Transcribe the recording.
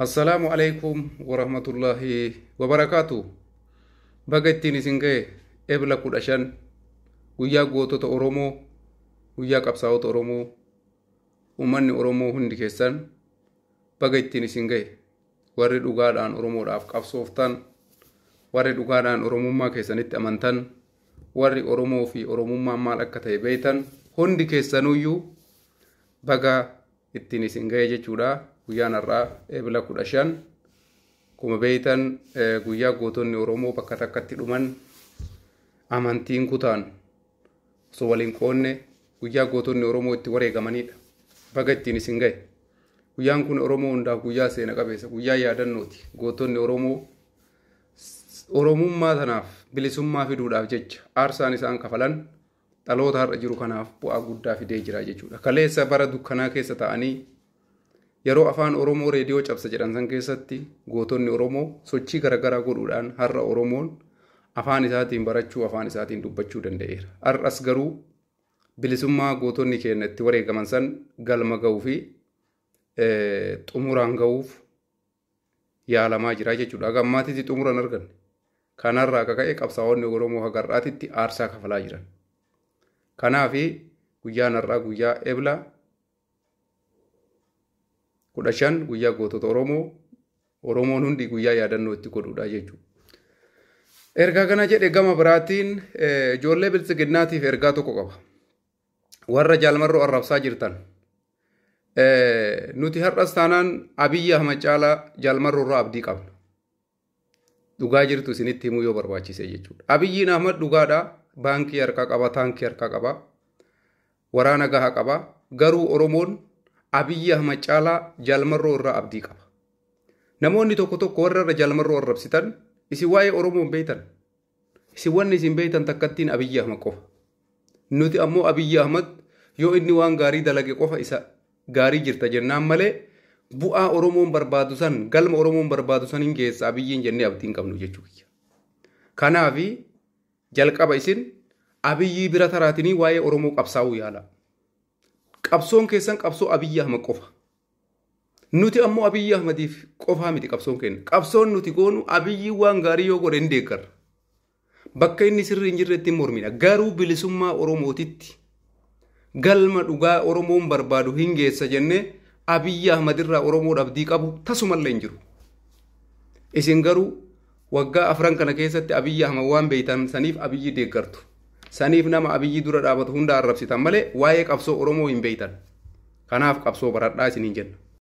assalaamu alaykum warahmatullaahi wabarakaatu baga ittiin isin ga'e ebla kudha shan guyyaa gootota oromoo guyyaa qabsaa'ota oromoo uummanni oromoo hundi keessan baga ittiin isin ga'e warri dhugaadhaan oromoodhaaf qabsooftan warri dhugaadhaan oromummaa keessanitti amantan warri oromoo fi oromummaan maal akka ta'e beeytan hundi keessanuyyuu baga ittiin isin ga'e jechuudha guyyaan har'aa eebila eh, kudha shan kuma beeytan eh, guyyaa gootonni Oromoo bakka takkatti dhuman amantiin kutaan osoo waliin qoonne guyyaa gootonni Oromoo itti wareegamanidha. Baga ittiin isin ga'e Guyyaan kun Oromoo hundaaf guyyaa seena qabeessa, guyyaa yaadannooti. Gootonni Oromoo Oromummaa tanaaf bilisummaa fiduudhaaf jecha aarsaan isaan kafalan dhaloota har'a jiru kanaaf bu'aa guddaa fidee jira jechuudha. Kaleessa bara dukkanaa keessa ta'anii. yeroo afaan oromoo reediyoo cabsa jedhan san keessatti gootonni oromoo sochii garaagaraa godhuudhaan har'a oromoon afaan isaatiin barachuu afaan isaatiin dubbachuu danda'eera har'as garuu bilisummaa gootonni keenya itti wareegaman san galma ga'uu fi xumuraan ga'uuf yaalamaa jira jechuudha. Haga ammaatitti xumuran arganne. Kanarraa akka ka'e qabsaa'onni Oromoo haga aarsaa kafalaa jiran. Kanaaf guyyaan har'aa guyyaa ebla kudha shan guyyaa gootota Oromoo Oromoon hundi guyyaa yaadannoo itti godhuudha jechuudha. Ergaa kana jedhe gama biraatiin ijoollee bilchiginnaatiif ergaa tokko qaba. Warra jaalmarroo arrabsaa jirtan. Nuti har'as taanaan Abiyyi Ahmad caalaa jaalmarroo irraa abdii qabna. Dhugaa jirtu isinitti himuu yoo barbaachise jechuudha. Abiyyiin Ahmad dhugaadhaa Baankii harkaa qaba, taankii harkaa qaba, waraana gahaa qaba. Garuu Oromoon abiyyi ahmad caalaa jaalmarroo irraa abdii qaba namoonni tokko tokko warra irra jaalmarroo arrabsitan isin waa'ee oromoo hin beeytan isin wanni isin beeytan takkattiin abiyyi ahmad qofa nuti ammoo abiyyi ahmad yoo inni waan gaarii dalage qofa isa gaarii jirta jennaan malee bu'aa oromoon barbaadu san galma oromoon barbaadu san hin geessa abiyyiin jennee abdiin qabnu jechuudha. Kanaafi jalqaba isin abiyyii bira taraatinii waa'ee oromoo qabsaa'uu yaala. Qabsoon keessan qabsoo Abiyyi Ahmad qofa. Nuti ammoo Abiyyi Ahmadiif qofaa miti qabsoon kenna. Qabsoon nuti goonu Abiyyi waan gaarii yoo godhe ni Bakka inni sirri hin jirretti mormina. Garuu bilisummaa Oromootitti galma dhugaa Oromoon barbaadu hin geessa jennee Abiyyi irraa Oromoo dhabdii qabu tasumallee hin jiru. Isin garuu waggaa afran kana keessatti Abiyyi waan beeytan Abiyyi deeggartu. saniif nama abiyyii dura dhaabatu hunda arrabsitan malee waa'ee qabsoo oromoo hin beeytan kanaaf qabsoo baradhaa isin hin jenna